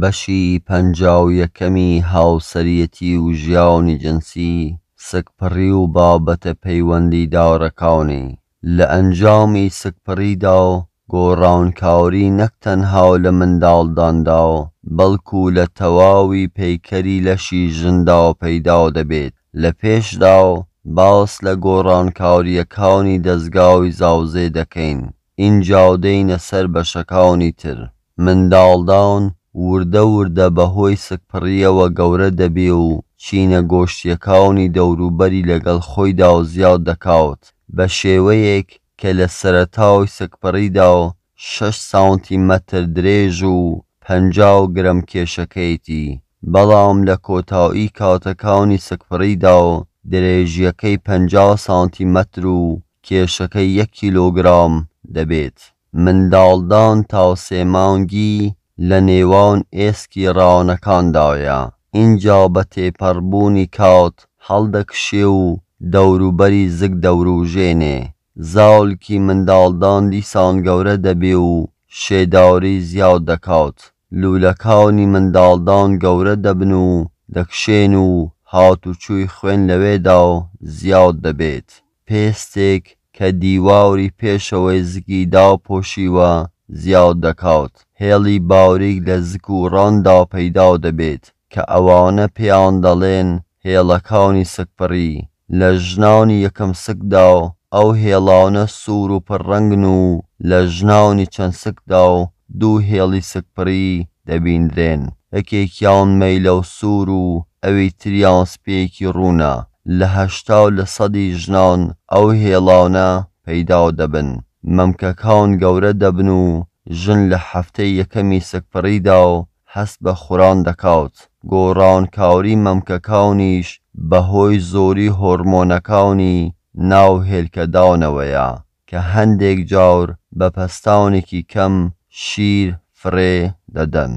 بەشی پەنجاویەکەمی هاوسەریەتی و ژیاونی جنسی سکپڕی و بابەتە پەیوەندی داوڕەکانی لە ئەنجامی سکپڕیدا و گۆڕاونکاوری نەکتەنهاو لە منداڵداندا و بەڵکو لە تەواوی پەیکەری لەشی ژندا و پەیدا دەبێت لە پێشدا و باس لە گۆڕانکاوریەکانی دەستگاوی زاوزێ دەکەین ئینجاودەینە سەر بەشەکانی تر منداڵداون وردە وردە بەهۆی سکپڕیەوە گەورە دەبێ و چینە گۆشتیەکانی دەوروبەری لەگەڵ خۆی داوزیاو دەکاوت بە شێوەیەک کە لە سەرەتاوی سکپڕیدا و 6 ساونتی مەتر درێژ و پنج گرم کێشەکەیتی بەڵام لە کۆتایی کاتەکانی سکپڕیدا و درێژیەکەی 50 سانتی مەتر و کێشەکەی 1 کیلۆگرام دەبێت منداڵدان تاوسێمانگی لە نێوان ئێسکی ڕاوانەکاندایە اینجا بە تێپەڕبوونی کات هەڵدەکشێ و دەوروبەری زگ دەوروژێنێ زاڵکی منداڵدان دیسان گەورە دەبێ و شێداوری زیاد دەکات لولەکانی منداڵدان گەورە دەبن و دەکشێن و هاتوچووی خوێن لەوێدا و زیاد دەبێت پێستێک کە دیواوری پێشەوەی زگی داپۆشیوە زیاد دەکات هێڵی باوریک لە زک و ڕەندا پەیدا دەبێت کە ئەوانە پێیان دەڵێن هێڵەکانی سکپڕی لە ژناونی یەکەم سکدا و ئەو هێڵانە سوور و پڕەنگن و لە ژناونی چەند سکدا و دوو هێڵی سکپڕی دەبیندرێن یەکێکیان مەی لەو سوور و ئەوی تریان سپێکی ڕوونا لە هەشتا و لە سەدی ژنان ئەو هێڵانە پەیدا دەبن مەمکەکان گەورە دەبن و ژن لە هەفتەی یەکەمی سەکپەڕیدا و هەست بە خوران دەکات گۆڕان کاوری مەمکەکانیش بەهۆی زۆری هۆرمۆنەکانی ناو هێلکەداونەوەیە کە هەندێک جاور بە پەستاونێکی کەم شیر فرێ دەدەن